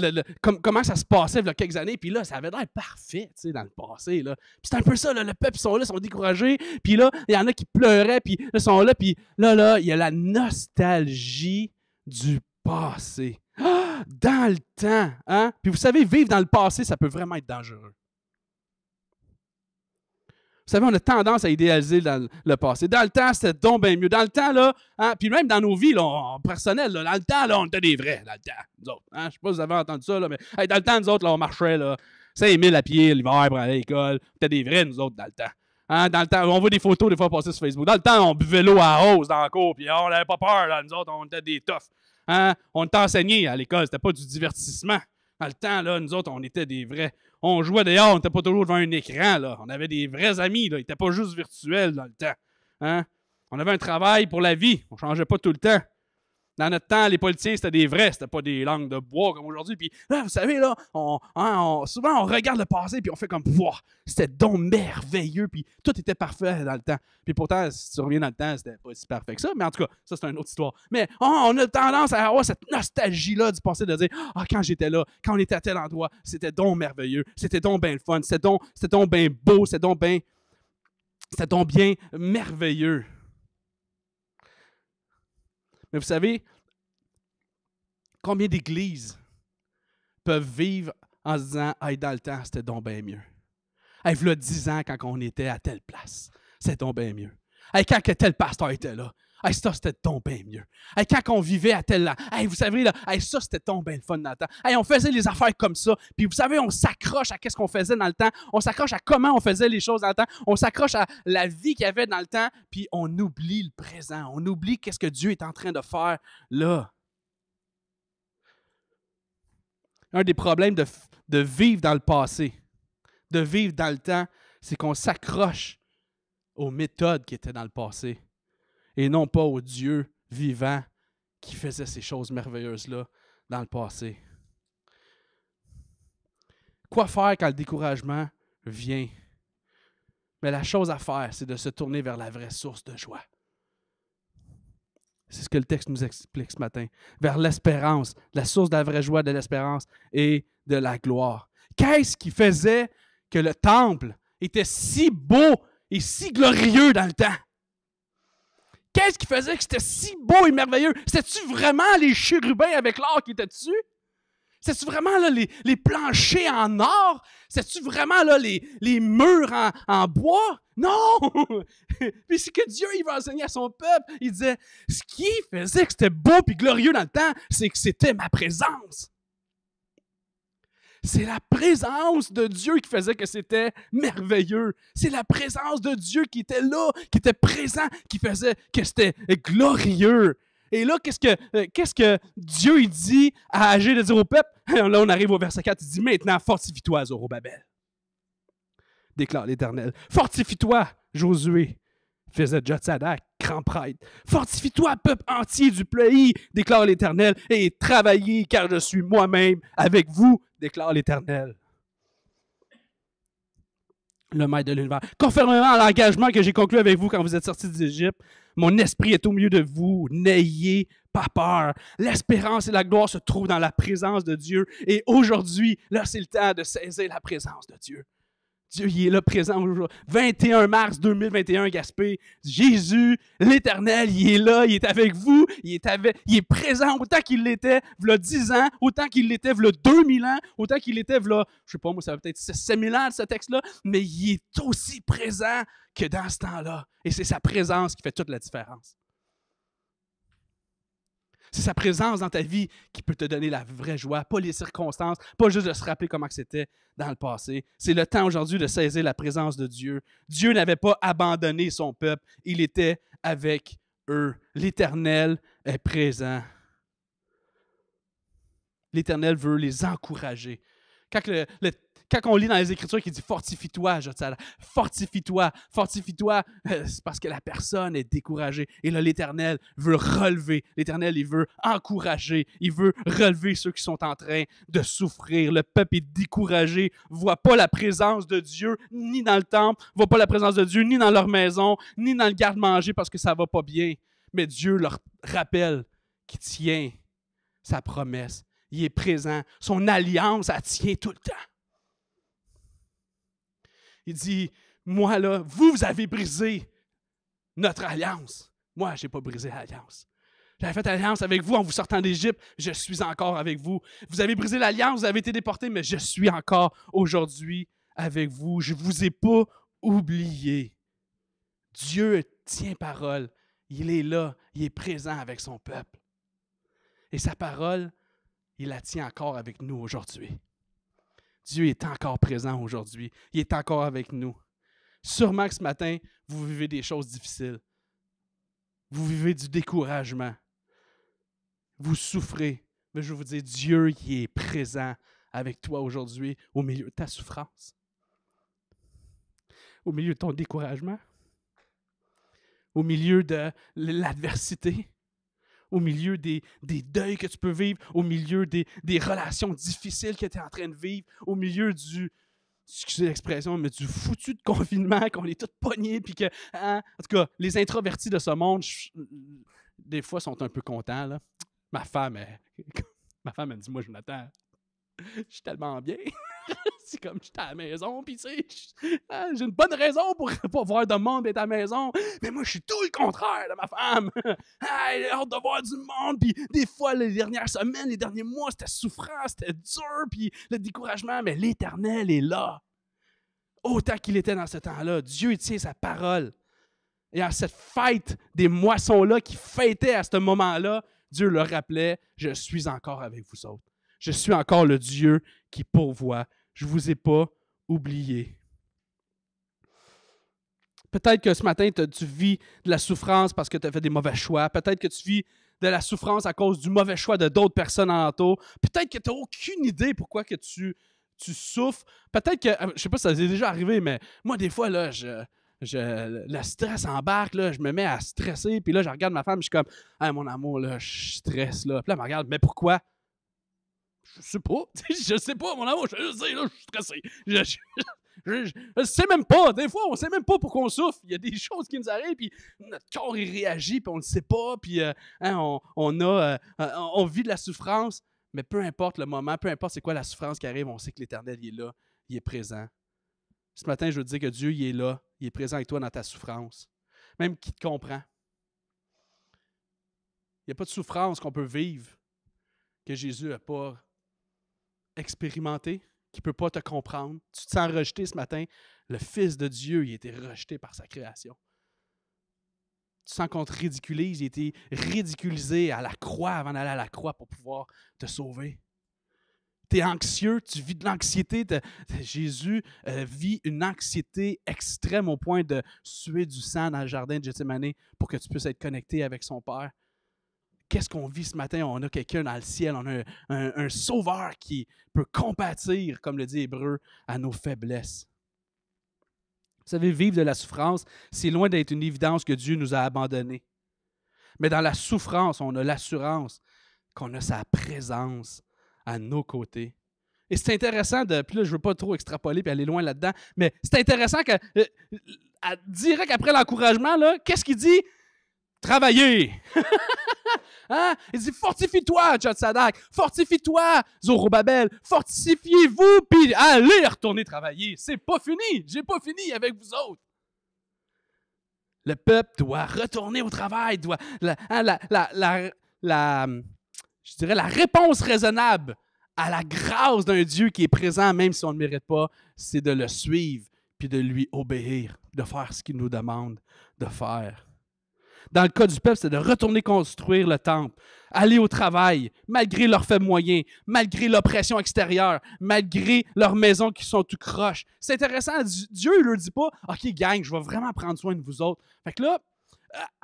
comment ça se passait il y a quelques années, puis là, ça avait l'air parfait, tu sais, dans le passé, là. Puis c'est un peu ça, le peuple sont là, sont découragés, puis là, il y en a qui pleuraient, puis là, sont là, puis là, là, il y a la nostalgie du passé. Ah! dans le temps, hein? Puis vous savez, vivre dans le passé, ça peut vraiment être dangereux. Vous savez, on a tendance à idéaliser dans le passé. Dans le temps, c'était donc bien mieux. Dans le temps, là, hein, puis même dans nos vies là, personnelles, là, dans le temps, là, on était des vrais, dans le temps, nous autres. Hein. Je ne sais pas si vous avez entendu ça, là, mais dans le temps, nous autres, là, on marchait là, 5000 à pied l'hiver pour à l'école. On était des vrais, nous autres, dans le temps. Hein. dans le temps, on voit des photos des fois passer sur Facebook. Dans le temps, on buvait l'eau à hausse dans la cour, puis on n'avait pas peur. Là, nous autres, on était des toughs. Hein? On était enseignés à l'école, c'était pas du divertissement. Dans le temps, là, nous autres, on était des vrais on jouait d'ailleurs, on n'était pas toujours devant un écran. Là. On avait des vrais amis. Là. Ils n'étaient pas juste virtuels dans le temps. Hein? On avait un travail pour la vie. On ne changeait pas tout le temps. Dans notre temps, les politiciens, c'était des vrais, c'était pas des langues de bois comme aujourd'hui. Puis vous savez, là, hein, souvent, on regarde le passé, puis on fait comme, wow, c'était donc merveilleux, puis tout était parfait dans le temps. Puis pourtant, si tu reviens dans le temps, c'était pas si parfait que ça, mais en tout cas, ça, c'est une autre histoire. Mais oh, on a tendance à avoir cette nostalgie-là du passé, de dire, ah, quand j'étais là, quand on était à tel endroit, c'était donc merveilleux, c'était donc bien fun, c'était donc, bien beau, c'est donc c'était donc bien merveilleux. Mais vous savez, combien d'églises peuvent vivre en se disant Hey, dans le temps, c'était donc bien mieux. y a 10 ans quand on était à telle place, c'était donc bien mieux. quand tel pasteur était là, Hey, ça, c'était donc bien mieux. quand on vivait à tel là, vous savez, là, ça, c'était donc bien le fun dans le temps. on faisait les affaires comme ça. Puis vous savez, on s'accroche à quest ce qu'on faisait dans le temps. On s'accroche à comment on faisait les choses dans le temps. On s'accroche à la vie qu'il y avait dans le temps. Puis on oublie le présent. On oublie qu'est-ce que Dieu est en train de faire là. Un des problèmes de vivre dans le passé, de vivre dans le temps, c'est qu'on s'accroche aux méthodes qui étaient dans le passé et non pas au Dieu vivant qui faisait ces choses merveilleuses-là dans le passé. Quoi faire quand le découragement vient? Mais la chose à faire, c'est de se tourner vers la vraie source de joie. C'est ce que le texte nous explique ce matin. Vers l'espérance, la source de la vraie joie, de l'espérance et de la gloire. Qu'est-ce qui faisait que le temple était si beau et si glorieux dans le temps? Qu'est-ce qui faisait que c'était si beau et merveilleux? C'était-tu vraiment les chérubins avec l'or qui étaient dessus? C'est-tu vraiment là, les, planchers en or? C'est-tu vraiment là, les, murs en, en, bois? Non! puis c'est que Dieu, il va enseigner à son peuple. Il disait, ce qui faisait que c'était beau et glorieux dans le temps, c'est que c'était ma présence. C'est la présence de Dieu qui faisait que c'était merveilleux. C'est la présence de Dieu qui était là, qui était présent, qui faisait que c'était glorieux. Et là, qu'est-ce que, euh, qu'est-ce que Dieu il dit à Agé de dire au peuple? Là, on arrive au verset 4, il dit Maintenant, fortifie-toi, Zorobabel. Déclare l'Éternel. Fortifie-toi, Josué, faisait en prêtre. Fortifie-toi, peuple entier du pays, déclare l'Éternel, et travaillez, car je suis moi-même avec vous, déclare l'Éternel. Le maître de l'univers. Conformément à l'engagement que j'ai conclu avec vous quand vous êtes sortis d'Égypte, mon esprit est au milieu de vous. N'ayez pas peur. L'espérance et la gloire se trouvent dans la présence de Dieu. Et aujourd'hui, là, c'est le temps de saisir la présence de Dieu. Dieu, il est là présent. 21 mars 2021, Gaspé. Jésus, l'Éternel, il est là, il est avec vous, il est, est présent autant qu'il l'était v'là 10 ans, autant qu'il l'était v'là 2000 ans, autant qu'il était v'là, je sais pas moi, ça va peut-être 7000 ans ce texte-là, mais il est aussi présent que dans ce temps-là. Et c'est sa présence qui fait toute la différence. C'est sa présence dans ta vie qui peut te donner la vraie joie, pas les circonstances, pas juste de se rappeler comment c'était dans le passé. C'est le temps aujourd'hui de saisir la présence de Dieu. Dieu n'avait pas abandonné son peuple, il était avec eux. L'Éternel est présent. L'Éternel veut les encourager. Quand le, quand on lit dans les Écritures qui dit fortifie-toi, fortifie-toi, fortifie-toi, euh, c'est parce que la personne est découragée. Et là, l'Éternel veut relever. L'Éternel, il veut encourager. Il veut relever ceux qui sont en train de souffrir. Le peuple est découragé, voit pas la présence de Dieu ni dans le temple, voit pas la présence de Dieu ni dans leur maison, ni dans le garde-manger parce que ça va pas bien. Mais Dieu leur rappelle qu'il tient sa promesse. Il est présent. Son alliance, elle tient tout le temps. Il dit, moi là, vous, vous avez brisé notre alliance. Moi, je n'ai pas brisé l'alliance. J'avais fait alliance avec vous en vous sortant d'Égypte. Je suis encore avec vous. Vous avez brisé l'alliance, vous avez été déporté mais je suis encore aujourd'hui avec vous. Je ne vous ai pas oublié. Dieu tient parole. Il est là. Il est présent avec son peuple. Et sa parole, il la tient encore avec nous aujourd'hui. Dieu est encore présent aujourd'hui. Il est encore avec nous. Sûrement que ce matin, vous vivez des choses difficiles. Vous vivez du découragement. Vous souffrez. Mais je vous dis, Dieu est présent avec toi aujourd'hui au milieu de ta souffrance, au milieu de ton découragement, au milieu de l'adversité au milieu des, deuils que tu peux vivre, au milieu des, relations difficiles que tu es en train de vivre, au milieu du, excusez l'expression, mais du foutu de confinement, qu'on est tous pognés, puis que, hein, en tout cas, les introvertis de ce monde, des fois, sont un peu contents. Ma femme, elle, ma femme, dit, moi, je m'attends. » je suis tellement bien. c'est comme j'étais à la maison, puis ah, j'ai une bonne raison pour pas voir de monde être à la maison. Mais moi, je suis tout le contraire de ma femme. j'ai hâte de voir du monde, puis des fois, les dernières semaines, les derniers mois, c'était souffrance, c'était dur, puis le découragement, mais l'Éternel est là. Autant qu'il était dans ce temps-là, Dieu tient sa parole. Et à cette fête des moissons-là qui fêtait à ce moment-là, Dieu le rappelait, je suis encore avec vous autres. Je suis encore le Dieu qui pourvoit. Je ne vous ai pas oublié. Peut-être que ce matin, tu vis de la souffrance parce que tu as fait des mauvais choix. Peut-être que tu vis de la souffrance à cause du mauvais choix de d'autres personnes en toi. Peut-être que tu n'as aucune idée pourquoi que tu, tu souffres. Peut-être que, euh, je sais pas si ça est déjà arrivé, mais moi, des fois, là, je, je, le stress embarque, là, je me mets à stresser. Puis là, je regarde ma femme, je suis comme, ah mon amour, là, je stresse. Là. Puis là, elle me regarde, mais pourquoi? je sais pas. je sais pas, mon amour. Je sais, suis stressé. Je, sais même pas. Des fois, on sait même pas pourquoi on souffre. Il y a des choses qui nous arrivent, puis notre corps, il réagit, puis on le sait pas, puis euh, hein, on, a, euh, euh, vit de la souffrance. Mais peu importe le moment, peu importe c'est quoi la souffrance qui arrive, on sait que l'Éternel, est là, il est présent. Ce matin, je veux te dire que Dieu, il est là, il est présent avec toi dans ta souffrance, même qui te comprend. Il n'y a pas de souffrance qu'on peut vivre que Jésus n'a pas expérimenté qui ne peut pas te comprendre. Tu te sens rejeté ce matin. Le Fils de Dieu, il a été rejeté par sa création. Tu sens qu'on te ridiculise. Il a été ridiculisé à la croix avant d'aller à la croix pour pouvoir te sauver. Tu es anxieux, tu vis de l'anxiété. Jésus euh, vit une anxiété extrême au point de suer du sang dans le jardin de Gethsemane pour que tu puisses être connecté avec son Père qu'est-ce qu'on vit ce matin? On a quelqu'un dans le ciel, on a un, sauveur qui peut compatir, comme le dit Hébreu, à nos faiblesses. Vous savez, vivre de la souffrance, c'est loin d'être une évidence que Dieu nous a abandonnés. Mais dans la souffrance, on a l'assurance qu'on a sa présence à nos côtés. Et c'est intéressant de. Puis là, je ne veux pas trop extrapoler et aller loin là-dedans, mais c'est intéressant que. Euh, à, direct après l'encouragement, qu'est-ce qu'il dit? travailler. hein? Il dit fortifie-toi, Sadak! fortifie-toi, Zorobabel, fortifiez-vous, puis allez retourner travailler. C'est pas fini, j'ai pas fini avec vous autres. Le peuple doit retourner au travail, doit la, hein, je dirais la réponse raisonnable à la grâce d'un Dieu qui est présent même si on ne mérite pas, c'est de le suivre puis de lui obéir, de faire ce qu'il nous demande de faire. Dans le cas du peuple, c'est de retourner construire le temple, aller au travail, malgré leurs faibles moyens, malgré l'oppression extérieure, malgré leurs maisons qui sont tout croches. C'est intéressant, Dieu ne leur dit pas OK, gang, je vais vraiment prendre soin de vous autres. Fait que là,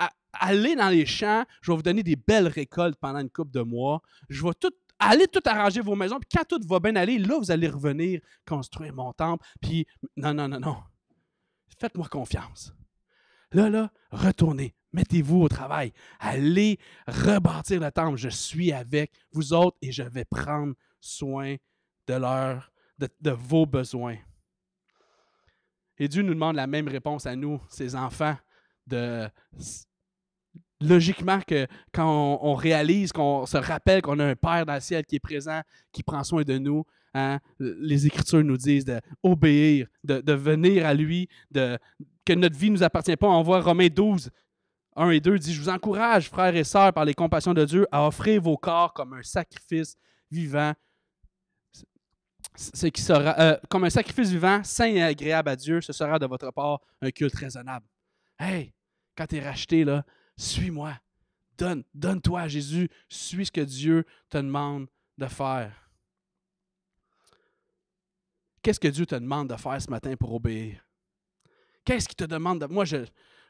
euh, allez dans les champs, je vais vous donner des belles récoltes pendant une couple de mois, je vais tout tout arranger vos maisons, puis quand tout va bien aller, là, vous allez revenir construire mon temple, puis non, non, non, non. Faites-moi confiance. Là, là, retournez, Mettez-vous au travail. Allez rebâtir le temple. Je suis avec vous autres et je vais prendre soin de leur, de, vos besoins. Et Dieu nous demande la même réponse à nous, ses enfants, de logiquement que quand on, réalise, qu'on se rappelle qu'on a un Père dans le ciel qui est présent, qui prend soin de nous, hein, les Écritures nous disent d'obéir, de, de, venir à lui, de, que notre vie ne nous appartient pas. On voit Romains 12, 1 et 2 dit Je vous encourage, frères et sœurs, par les compassions de Dieu, à offrir vos corps comme un sacrifice vivant, ce qui sera, euh, comme un sacrifice vivant, sain et agréable à Dieu. Ce sera de votre part un culte raisonnable. Hey, quand tu es racheté, suis-moi. Donne, donne-toi à Jésus. Suis ce que Dieu te demande de faire. Qu'est-ce que Dieu te demande de faire ce matin pour obéir? Qu'est-ce qu'il te demande de. Moi, je,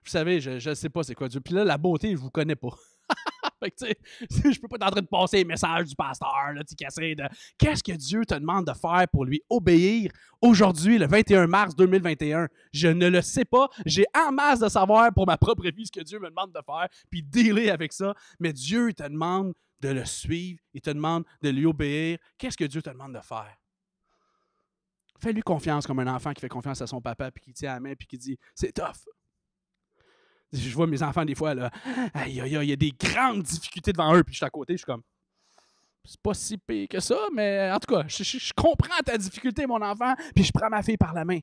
vous savez, je ne sais pas c'est quoi Dieu. Puis là, la beauté, je ne vous connais pas. fait que, tu sais, je peux pas être en train de passer les messages du pasteur, là, tu sais, de qu'est-ce que Dieu te demande de faire pour lui obéir aujourd'hui, le 21 mars 2021. Je ne le sais pas. J'ai en masse de savoir pour ma propre vie ce que Dieu me demande de faire, puis dealer avec ça. Mais Dieu te demande de le suivre. Il te demande de lui obéir. Qu'est-ce que Dieu te demande de faire? Fais-lui confiance comme un enfant qui fait confiance à son papa, puis qui tient la main, puis qui dit C'est tough, je vois mes enfants des fois, là, il y a des grandes difficultés devant eux, puis je suis à côté, je suis comme, c'est pas si pire que ça, mais en tout cas, je, comprends ta difficulté, mon enfant, puis je prends ma fille par la main,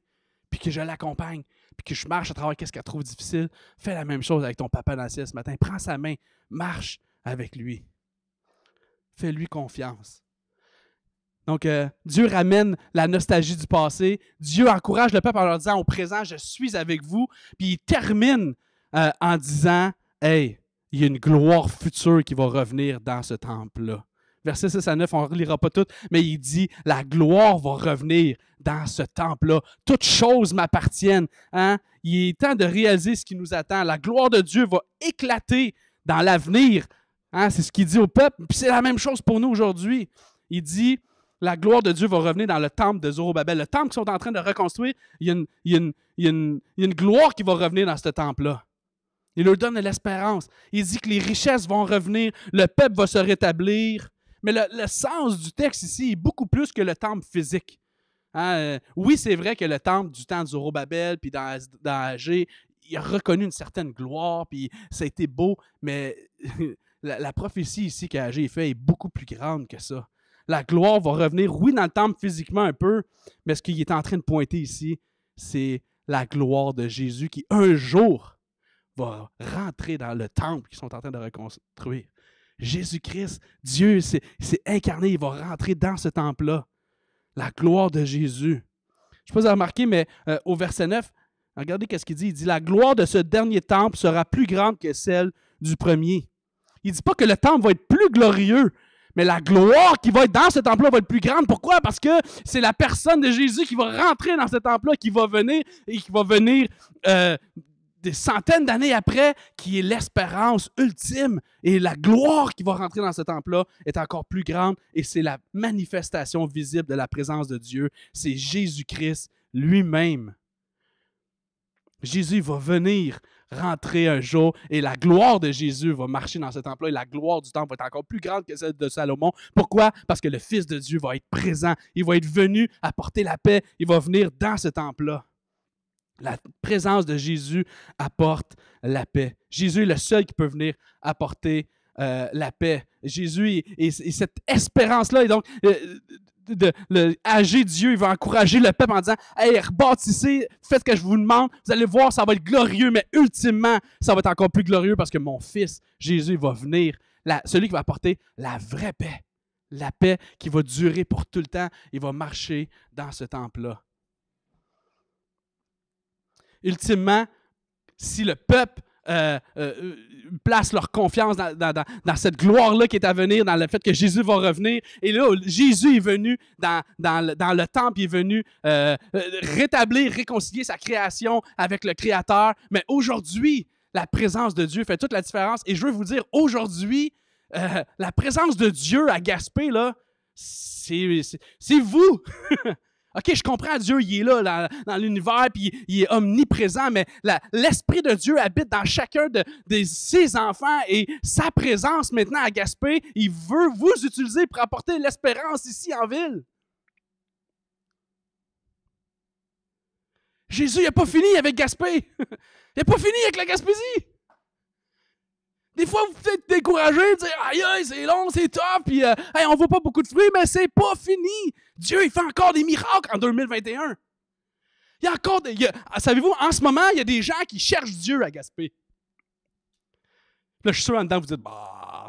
puis que je l'accompagne, puis que je marche à travers qu'est-ce qu'elle trouve difficile. Fais la même chose avec ton papa dans ce matin. Prends sa main, marche avec lui. Fais-lui confiance. Donc, euh, Dieu ramène la nostalgie du passé. Dieu encourage le peuple en leur disant au présent, je suis avec vous. Puis il termine euh, en disant Hey, il y a une gloire future qui va revenir dans ce temple-là. Verset 6 à 9, on ne lira pas tout, mais il dit La gloire va revenir dans ce temple-là. Toutes choses m'appartiennent. Hein? Il est temps de réaliser ce qui nous attend. La gloire de Dieu va éclater dans l'avenir. Hein? C'est ce qu'il dit au peuple. Puis c'est la même chose pour nous aujourd'hui. Il dit la gloire de Dieu va revenir dans le temple de Zorobabel. Le temple qu'ils sont en train de reconstruire, il y a une gloire qui va revenir dans ce temple-là. Il leur donne de l'espérance. Il dit que les richesses vont revenir, le peuple va se rétablir. Mais le, sens du texte ici est beaucoup plus que le temple physique. Hein, euh, oui, c'est vrai que le temple du temps du Zorobabel, puis dans, Agé, il a reconnu une certaine gloire, puis ça a été beau, mais la, prophétie ici qu'Agé fait est beaucoup plus grande que ça. La gloire va revenir, oui, dans le temple physiquement un peu, mais ce qu'il est en train de pointer ici, c'est la gloire de Jésus qui un jour va rentrer dans le temple qu'ils sont en train de reconstruire. Jésus-Christ, Dieu s'est incarné, il va rentrer dans ce temple-là. La gloire de Jésus. Je ne sais pas si vous avez remarqué, mais euh, au verset 9, regardez ce qu'il dit. Il dit La gloire de ce dernier temple sera plus grande que celle du premier. Il ne dit pas que le temple va être plus glorieux, mais la gloire qui va être dans ce temple-là va être plus grande. Pourquoi? Parce que c'est la personne de Jésus qui va rentrer dans ce temple-là, qui va venir et qui va venir euh, des centaines d'années après, qui est l'espérance ultime et la gloire qui va rentrer dans ce temple-là est encore plus grande et c'est la manifestation visible de la présence de Dieu. C'est Jésus-Christ lui-même. Jésus va venir rentrer un jour et la gloire de Jésus va marcher dans ce temple-là et la gloire du temple va être encore plus grande que celle de Salomon. Pourquoi? Parce que le Fils de Dieu va être présent. Il va être venu apporter la paix. Il va venir dans ce temple-là. La présence de Jésus apporte la paix. Jésus est le seul qui peut venir apporter euh, la paix. Jésus et, cette espérance-là, et donc euh, de, le Dieu, il va encourager le peuple en disant Hey, rebâtissez, faites ce que je vous demande, vous allez voir, ça va être glorieux, mais ultimement, ça va être encore plus glorieux parce que mon Fils, Jésus, va venir, celui qui va apporter la vraie paix, la paix qui va durer pour tout le temps, il va marcher dans ce temple-là ultimement, si le peuple euh, euh, place leur confiance dans, cette gloire-là qui est à venir, dans le fait que Jésus va revenir. Et là, Jésus est venu dans, le, le, temple, il est venu euh, rétablir, réconcilier sa création avec le Créateur. Mais aujourd'hui, la présence de Dieu fait toute la différence. Et je veux vous dire, aujourd'hui, la présence de Dieu à Gaspé, là, c'est vous. OK, je comprends, Dieu, il est là, dans, l'univers, puis il est omniprésent, mais l'Esprit de Dieu habite dans chacun de, ses enfants et sa présence maintenant à Gaspé, il veut vous utiliser pour apporter l'espérance ici en ville. Jésus, il n'a pas fini avec Gaspé. Il n'a pas fini avec la Gaspésie. Des fois, vous faites être découragé, dites « aïe, aïe c'est long, c'est top, puis on euh, on voit pas beaucoup de fruits, mais c'est pas fini. Dieu, il fait encore des miracles en 2021. Il y a encore des. Ah, savez-vous, en ce moment, il y a des gens qui cherchent Dieu à Gaspé. Là, je suis sûr en dedans, vous dites Bah,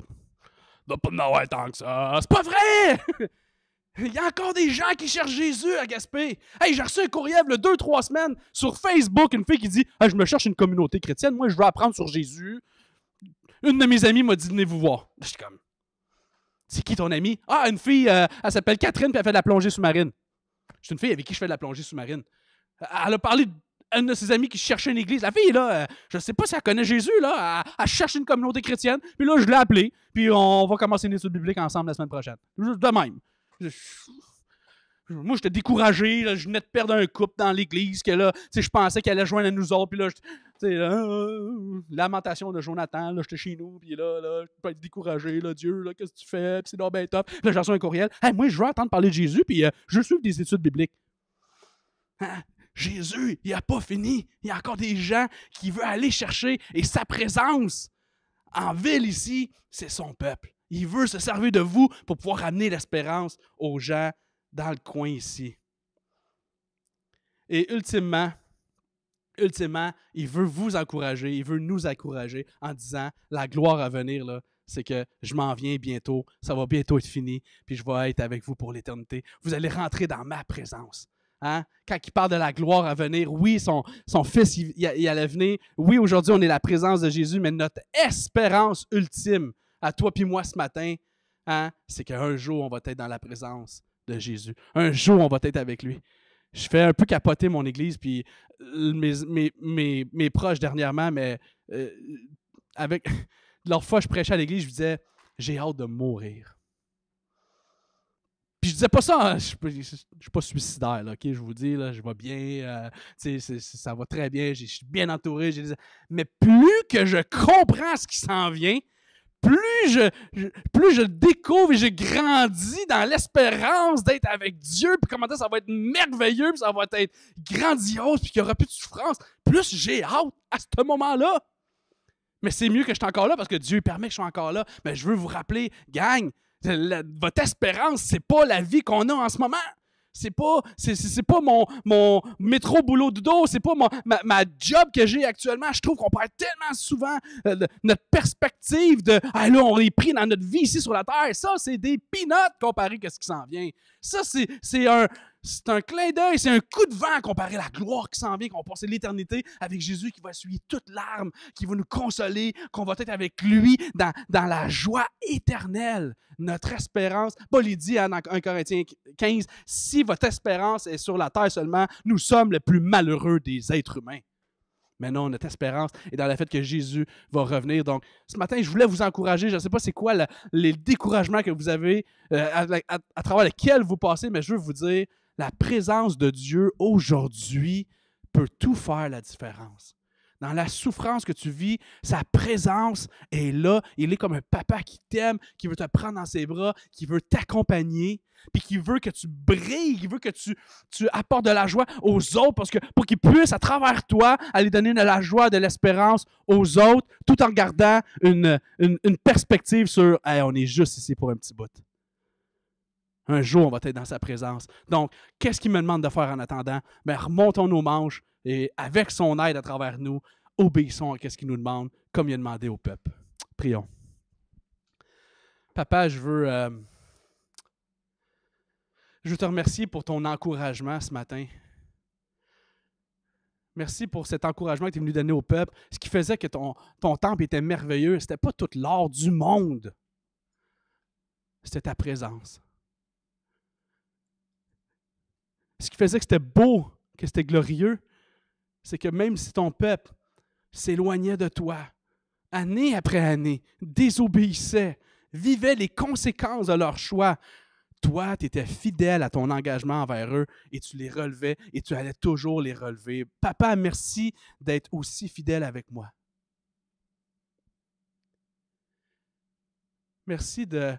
non pas me tant que ça. C'est pas vrai! il y a encore des gens qui cherchent Jésus à Gaspé. Hey, j'ai reçu un courriel le 2-3 semaines sur Facebook, une fille qui dit ah, Je me cherche une communauté chrétienne, moi je veux apprendre sur Jésus, une de mes amies m'a dit Venez vous voir. Je suis comme C'est qui ton ami? Ah, une fille, euh, elle s'appelle Catherine, puis elle fait de la plongée sous-marine. C'est une fille avec qui je fais de la plongée sous-marine. Elle a parlé d'une de ses amies qui cherchait une église. La fille, là, ne euh, je sais pas si elle connaît Jésus, là. Elle, cherche une communauté chrétienne. Puis là, je l'ai appelée. Puis on va commencer une étude biblique ensemble la semaine prochaine. de même. Moi, j'étais découragé. je venais de perdre un couple dans l'église. que là, Je pensais qu'elle allait joindre à nous autres. Puis là, hein, euh, lamentation de Jonathan. Là, j'étais chez nous. Puis là, là je peux être découragé. Là, Dieu, qu'est-ce que tu fais? Puis c'est là, ben top. Puis là, j'ai un courriel. moi, je veux entendre parler de Jésus. Puis euh, je suis des études bibliques. Hein? Jésus, il a pas fini. Il y a encore des gens qui veulent aller chercher. Et sa présence en ville ici, c'est son peuple. Il veut se servir de vous pour pouvoir amener l'espérance aux gens dans le coin ici. Et ultimement, ultimement, il veut vous encourager, il veut nous encourager en disant la gloire à venir, là, c'est que je m'en viens bientôt, ça va bientôt être fini, puis je vais être avec vous pour l'éternité. Vous allez rentrer dans ma présence. Hein? Quand il parle de la gloire à venir, oui, son, fils, il, il allait venir. Oui, aujourd'hui, on est la présence de Jésus, mais notre espérance ultime à toi puis moi ce matin, hein, c'est qu'un jour, on va être dans la présence de Jésus. Un jour, on va être avec lui. Je fais un peu capoter mon église, puis euh, mes, mes, proches dernièrement, mais euh, avec leur fois, je prêchais à l'église, je disais, j'ai hâte de mourir. Puis je disais pas ça, hein, je, ne suis pas suicidaire, ok, je vous dis, je vais bien, euh, ça va très bien, je suis bien entouré, je mais plus que je comprends ce qui s'en vient, plus je, plus je découvre et je grandis dans l'espérance d'être avec Dieu, puis comment ça va être merveilleux, puis ça va être grandiose, puis qu'il n'y aura plus de souffrance, plus j'ai hâte à ce moment-là. Mais c'est mieux que je sois encore là parce que Dieu permet que je sois encore là. Mais je veux vous rappeler, gang, votre espérance, c'est pas la vie qu'on a en ce moment. C'est pas, c'est, c'est pas mon, mon métro boulot de dos, c'est pas ma, job que j'ai actuellement. Je trouve qu'on parle tellement souvent euh, notre perspective de Ah là, on est pris dans notre vie ici sur la Terre. Ça, c'est des peanuts comparé à ce qui s'en vient. Ça, c'est, c'est un. C'est un clin d'œil, c'est un coup de vent comparé à la gloire qui s'en vient, qu'on va passer l'éternité avec Jésus qui va essuyer toute larme, qui va nous consoler, qu'on va être avec lui dans, la joie éternelle. Notre espérance, Paul dit à 1 Corinthiens 15, si votre espérance est sur la terre seulement, nous sommes les plus malheureux des êtres humains. Mais non, notre espérance est dans le fait que Jésus va revenir. Donc, ce matin, je voulais vous encourager. Je ne sais pas c'est quoi le, les découragements que vous avez, euh, à, à, travers lesquels vous passez, mais je veux vous dire, la présence de Dieu aujourd'hui peut tout faire la différence. Dans la souffrance que tu vis, sa présence est là. Il est comme un papa qui t'aime, qui veut te prendre dans ses bras, qui veut t'accompagner, puis qui veut que tu brilles, qui veut que tu, apportes de la joie aux autres parce que, pour qu'ils puissent, à travers toi, aller donner de la joie, de l'espérance aux autres, tout en gardant une, perspective sur on est juste ici pour un petit bout. Un jour, on va être dans sa présence. Donc, qu'est-ce qu'il me demande de faire en attendant? Mais ben, remontons nos manches et avec son aide à travers nous, obéissons à ce qu'il nous demande, comme il a demandé au peuple. Prions. Papa, je veux, euh, je te remercier pour ton encouragement ce matin. Merci pour cet encouragement que tu es venu donner au peuple. Ce qui faisait que ton, ton temple était merveilleux, ce n'était pas toute l'or du monde. C'était ta présence. Ce qui faisait que c'était beau, que c'était glorieux, c'est que même si ton peuple s'éloignait de toi, année après année, désobéissait, vivait les conséquences de leur choix, toi, tu étais fidèle à ton engagement envers eux et tu les relevais et tu allais toujours les relever. Papa, merci d'être aussi fidèle avec moi. Merci de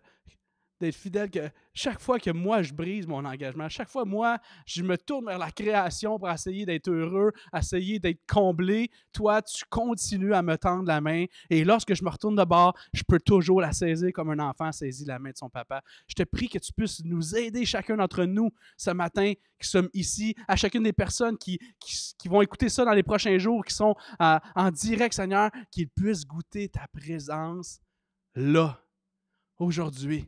d'être fidèle que chaque fois que moi je brise mon engagement, chaque fois moi je me tourne vers la création pour essayer d'être heureux, essayer d'être comblé, toi tu continues à me tendre la main et lorsque je me retourne de bord, je peux toujours la saisir comme un enfant saisit la main de son papa. Je te prie que tu puisses nous aider chacun d'entre nous ce matin qui sommes ici, à chacune des personnes qui, qui, vont écouter ça dans les prochains jours, qui sont euh, en direct Seigneur, qu'ils puissent goûter ta présence là, aujourd'hui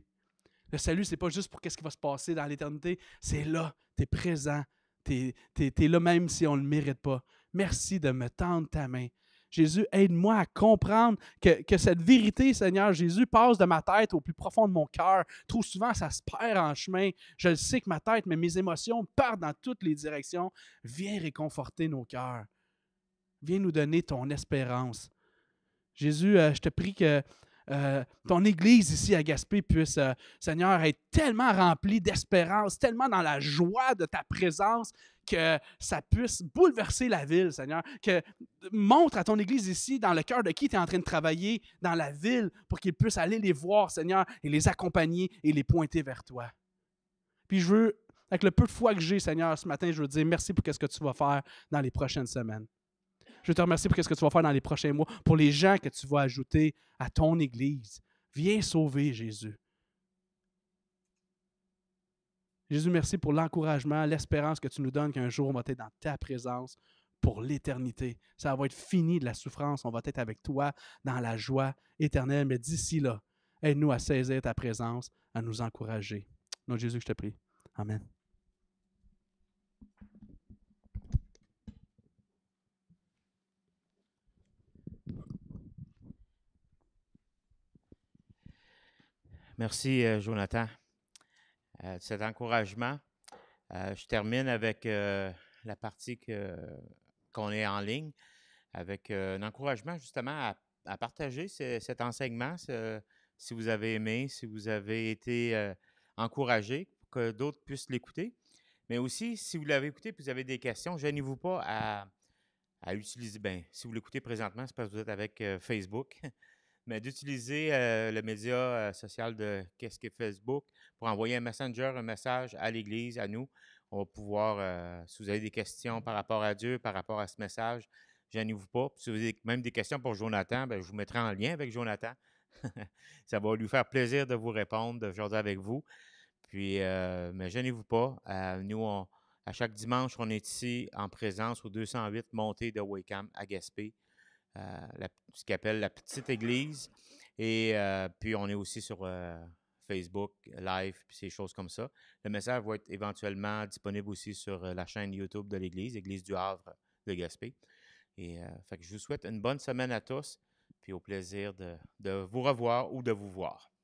le salut, c'est pas juste pour qu'est-ce qui va se passer dans l'éternité. C'est là, tu es présent, tu es, là même si on ne le mérite pas. Merci de me tendre ta main. Jésus, aide-moi à comprendre que, que, cette vérité, Seigneur Jésus, passe de ma tête au plus profond de mon cœur. Trop souvent, ça se perd en chemin. Je le sais que ma tête, mais mes émotions partent dans toutes les directions. Viens réconforter nos cœurs. Viens nous donner ton espérance. Jésus, euh, je te prie que euh, ton Église ici à Gaspé puisse, euh, Seigneur, être tellement remplie d'espérance, tellement dans la joie de ta présence que ça puisse bouleverser la ville, Seigneur. Que montre à ton Église ici, dans le cœur de qui tu es en train de travailler dans la ville, pour qu'ils puissent aller les voir, Seigneur, et les accompagner et les pointer vers toi. Puis je veux, avec le peu de foi que j'ai, Seigneur, ce matin, je veux dire merci pour ce que tu vas faire dans les prochaines semaines. Je te remercie pour ce que tu vas faire dans les prochains mois, pour les gens que tu vas ajouter à ton Église. Viens sauver Jésus. Jésus, merci pour l'encouragement, l'espérance que tu nous donnes qu'un jour on va être dans ta présence pour l'éternité. Ça va être fini de la souffrance. On va être avec toi dans la joie éternelle. Mais d'ici là, aide-nous à saisir ta présence, à nous encourager. Notre Jésus, je te prie. Amen. Merci, euh, Jonathan, euh, cet encouragement. Euh, je termine avec la partie qu'on est en ligne, avec un encouragement justement à, partager cet enseignement, si vous avez aimé, si vous avez été encouragé, pour que d'autres puissent l'écouter. Mais aussi, si vous l'avez écouté et vous avez des questions, gênez-vous pas à, à utiliser. Bien, si vous l'écoutez présentement, c'est parce que vous êtes avec Facebook mais d'utiliser le média social de qu'est-ce que Facebook pour envoyer un messenger, un message à l'Église, à nous. On va pouvoir, si vous avez des questions par rapport à Dieu, par rapport à ce message, gênez-vous pas. Si vous avez même des questions pour Jonathan, ben, je vous mettrai en lien avec Jonathan. Ça va lui faire plaisir de vous répondre aujourd'hui avec vous. Puis, mais gênez-vous pas. nous, on, à chaque dimanche, on est ici en présence au 208 montée de Wakeham, à Gaspé. Euh, ce qu'appelle la petite église. Et euh, puis, on est aussi sur euh, Facebook, live, puis ces choses comme ça. Le message va être éventuellement disponible aussi sur la chaîne YouTube de l'Église, Église du Havre de Gaspé. Et fait je vous souhaite une bonne semaine à tous, puis au plaisir de vous revoir ou de vous voir.